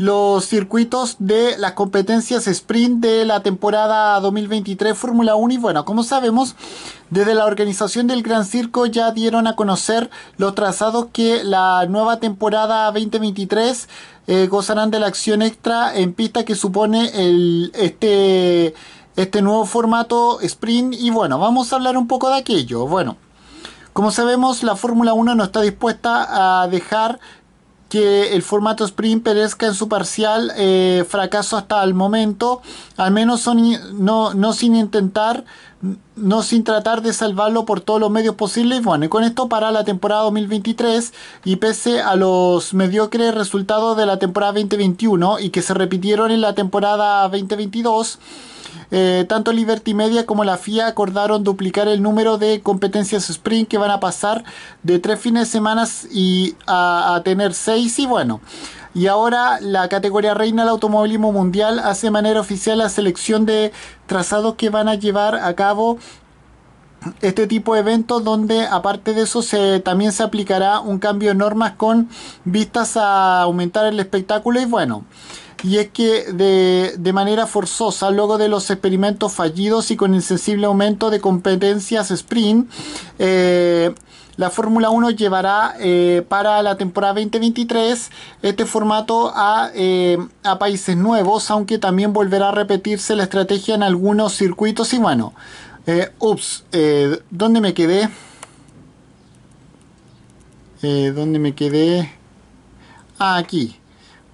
los circuitos de las competencias sprint de la temporada 2023 Fórmula 1 y bueno, como sabemos, desde la organización del Gran Circo ya dieron a conocer los trazados que la nueva temporada 2023 eh, gozarán de la acción extra en pista que supone este, este nuevo formato sprint y bueno, vamos a hablar un poco de aquello. Bueno, como sabemos, la Fórmula 1 no está dispuesta a dejar que el formato sprint perezca en su parcial eh, fracaso hasta el momento, al menos no sin intentar no sin tratar de salvarlo por todos los medios posibles. Bueno, y con esto para la temporada 2023 y pese a los mediocres resultados de la temporada 2021 y que se repitieron en la temporada 2022, eh, tanto Liberty Media como la FIA acordaron duplicar el número de competencias sprint que van a pasar de tres fines de semana y a tener seis y bueno. Y ahora la categoría reina del automovilismo mundial hace de manera oficial la selección de trazados que van a llevar a cabo este tipo de eventos donde aparte de eso también se aplicará un cambio de normas con vistas a aumentar el espectáculo y bueno y es que de, manera forzosa, luego de los experimentos fallidos y con insensible aumento de competencias sprint, eh, la Fórmula 1 llevará eh, para la temporada 2023 este formato eh, a, países nuevos, aunque también volverá a repetirse la estrategia en algunos circuitos y bueno. Eh, ups, ¿dónde me quedé? ¿Dónde me quedé? Ah, aquí.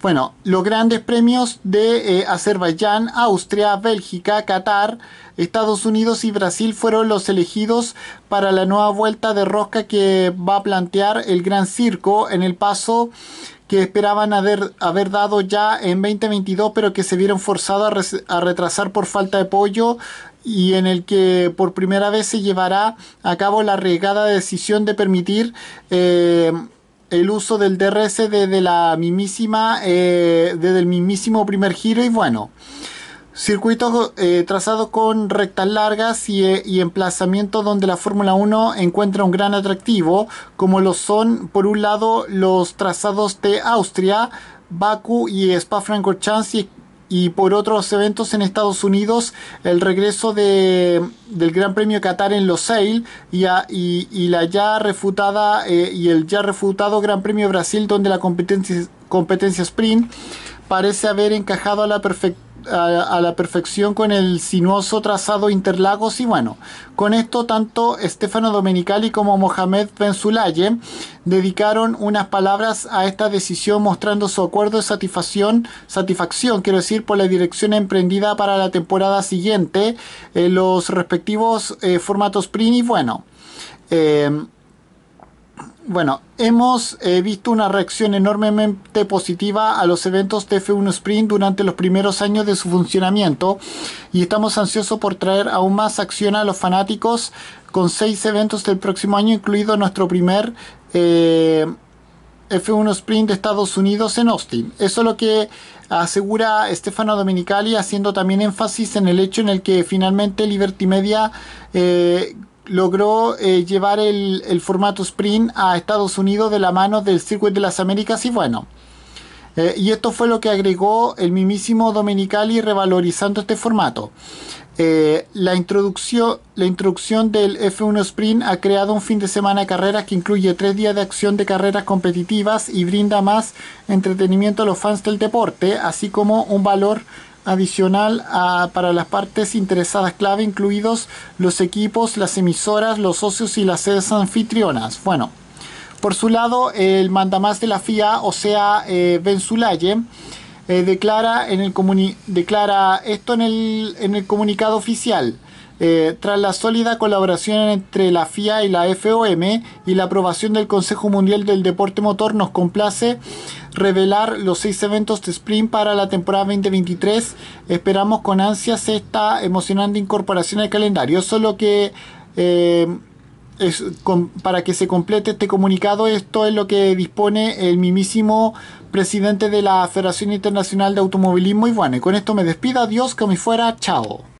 Bueno, los grandes premios de eh, Azerbaiyán, Austria, Bélgica, Qatar, Estados Unidos y Brasil fueron los elegidos para la nueva vuelta de rosca que va a plantear el Gran Circo en el paso que esperaban haber, haber dado ya en 2022, pero que se vieron forzados a, retrasar por falta de apoyo y en el que por primera vez se llevará a cabo la arriesgada decisión de permitir eh, el uso del DRS desde la mismísima, desde eh, el mismísimo primer giro y bueno, circuitos eh, trazados con rectas largas y, eh, emplazamiento y emplazamientos donde la Fórmula 1 encuentra un gran atractivo, como lo son por un lado los trazados de Austria, Baku y Spa-Francorchamps y y por otros eventos en Estados Unidos, el regreso de, del Gran Premio Qatar en Los y, y, y la ya refutada eh, y el ya refutado Gran Premio Brasil donde la competencia, competencia sprint parece haber encajado a la perfección a, la perfección con el sinuoso trazado Interlagos y bueno, con esto tanto Stefano Domenicali como Mohamed Benzulaye dedicaron unas palabras a esta decisión mostrando su acuerdo de satisfacción, satisfacción quiero decir, por la dirección emprendida para la temporada siguiente, eh, los respectivos eh, formatos print y bueno. Eh, bueno, hemos eh, visto una reacción enormemente positiva a los eventos de F1 Sprint durante los primeros años de su funcionamiento y estamos ansiosos por traer aún más acción a los fanáticos con seis eventos del próximo año, incluido nuestro primer eh, F1 Sprint de Estados Unidos en Austin. Eso es lo que asegura Stefano Dominicali, haciendo también énfasis en el hecho en el que finalmente Liberty Media eh, logró eh, llevar el, formato sprint a Estados Unidos de la mano del Circuit de las Américas y bueno. Eh, y esto fue lo que agregó el mismísimo Domenicali revalorizando este formato. Eh, la, introducción, la introducción del F1 Sprint ha creado un fin de semana de carreras que incluye tres días de acción de carreras competitivas y brinda más entretenimiento a los fans del deporte, así como un valor adicional para las partes interesadas clave, incluidos los equipos, las emisoras, los socios y las sedes anfitrionas. Bueno, por su lado, el mandamás de la FIA, o sea, eh, Benzulaye, eh, declara, en el declara esto en el, en el comunicado oficial. Eh, tras la sólida colaboración entre la FIA y la FOM y la aprobación del Consejo Mundial del Deporte Motor, nos complace revelar los seis eventos de sprint para la temporada 2023. Esperamos con ansias esta emocionante incorporación al calendario, solo que... Eh, para que se complete este comunicado, esto es lo que dispone el mismísimo presidente de la Federación Internacional de Automovilismo, Y Y Con esto me despido, adiós, que me fuera, chao.